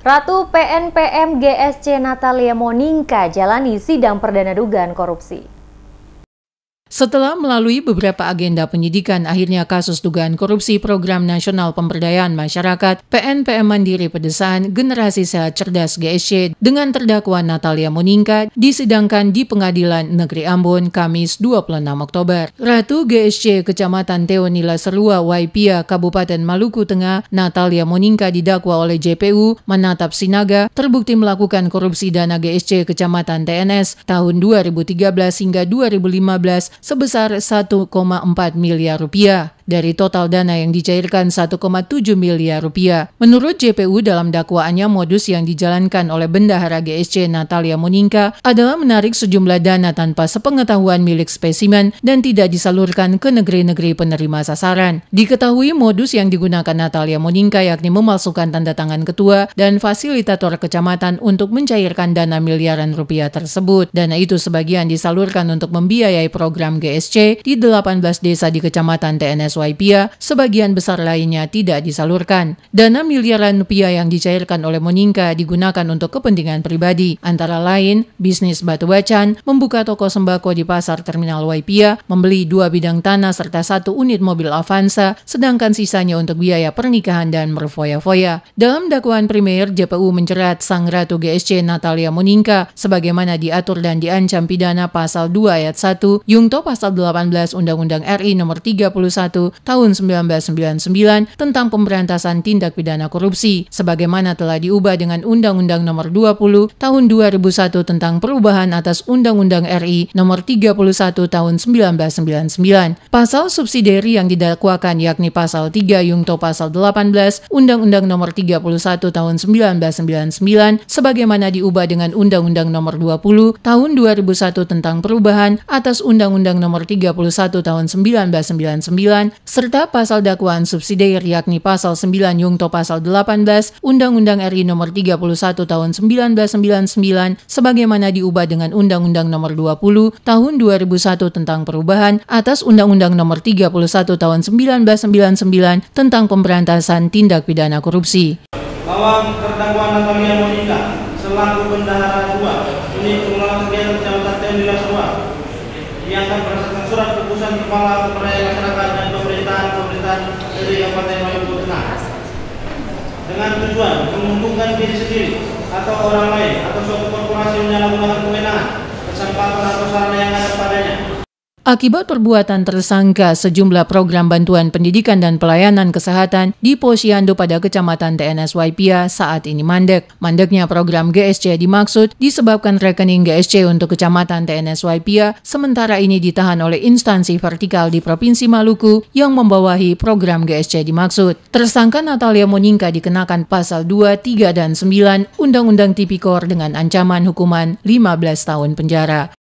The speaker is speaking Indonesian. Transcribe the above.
Ratu PNPM GSC Natalia Moninka jalani sidang perdana dugaan korupsi. Setelah melalui beberapa agenda penyidikan, akhirnya kasus dugaan korupsi Program Nasional Pemberdayaan Masyarakat PNPM Mandiri Pedesaan Generasi Sehat Cerdas GSC dengan terdakwa Natalia Moningka disidangkan di Pengadilan Negeri Ambon Kamis 26 Oktober. Ratu GSC Kecamatan Teonila Serua, Waipia, Kabupaten Maluku Tengah, Natalia Moningka didakwa oleh JPU menatap Sinaga terbukti melakukan korupsi dana GSC Kecamatan TNS tahun 2013 hingga 2015 sebesar 1,4 miliar rupiah dari total dana yang dicairkan 1,7 miliar rupiah. Menurut JPU dalam dakwaannya modus yang dijalankan oleh bendahara GSC Natalia Muningka adalah menarik sejumlah dana tanpa sepengetahuan milik spesimen dan tidak disalurkan ke negeri-negeri penerima sasaran. Diketahui modus yang digunakan Natalia Muningka yakni memalsukan tanda tangan ketua dan fasilitator kecamatan untuk mencairkan dana miliaran rupiah tersebut. Dana itu sebagian disalurkan untuk membiayai program GSC di 18 desa di kecamatan TNS Swaipia, sebagian besar lainnya tidak disalurkan. Dana miliaran rupiah yang dicairkan oleh Moninka digunakan untuk kepentingan pribadi, antara lain bisnis batu bacan, membuka toko sembako di pasar terminal Waipia, membeli dua bidang tanah serta satu unit mobil Avanza, sedangkan sisanya untuk biaya pernikahan dan merfoya foya Dalam dakwaan primer, JPU mencerat sang Ratu GSC Natalia Moninka sebagaimana diatur dan diancam pidana pasal 2 ayat 1, Yungto pasal 18 Undang-Undang RI nomor 31 tahun 1999 tentang pemberantasan tindak pidana korupsi sebagaimana telah diubah dengan Undang-Undang Nomor 20 Tahun 2001 tentang perubahan atas Undang-Undang RI Nomor 31 Tahun 1999. Pasal subsidiari yang didakwakan yakni Pasal 3 Yungto Pasal 18 Undang-Undang Nomor 31 Tahun 1999 sebagaimana diubah dengan Undang-Undang Nomor 20 Tahun 2001 tentang perubahan atas Undang-Undang Nomor 31 Tahun 1999 serta pasal dakwaan subsidi, yakni pasal 9 Yungto pasal 18 Undang-Undang RI nomor 31 tahun 1999 sebagaimana diubah dengan Undang-Undang nomor 20 tahun 2001 tentang perubahan atas Undang-Undang nomor 31 tahun 1999 tentang pemberantasan tindak pidana korupsi. Bahwa terdakwa Natalia Monika selaku bendahara dua ini pengelola kegiatan yang akan surat keputusan kepala kepala masyarakat dan pemerintahan pemerintahan dari Kabupaten Maluku Tengah dengan tujuan menguntungkan diri sendiri atau orang lain atau suatu korporasi menyalahgunakan kewenangan kesempatan atau sarana yang ada Akibat perbuatan tersangka, sejumlah program bantuan pendidikan dan pelayanan kesehatan di Posyandu pada Kecamatan TNS Waipia saat ini mandek. Mandeknya program GSC dimaksud disebabkan rekening GSC untuk Kecamatan TNS Waipia sementara ini ditahan oleh instansi vertikal di Provinsi Maluku yang membawahi program GSC dimaksud. Tersangka Natalia Moninka dikenakan pasal 2, 3, dan 9 Undang-Undang Tipikor dengan ancaman hukuman 15 tahun penjara.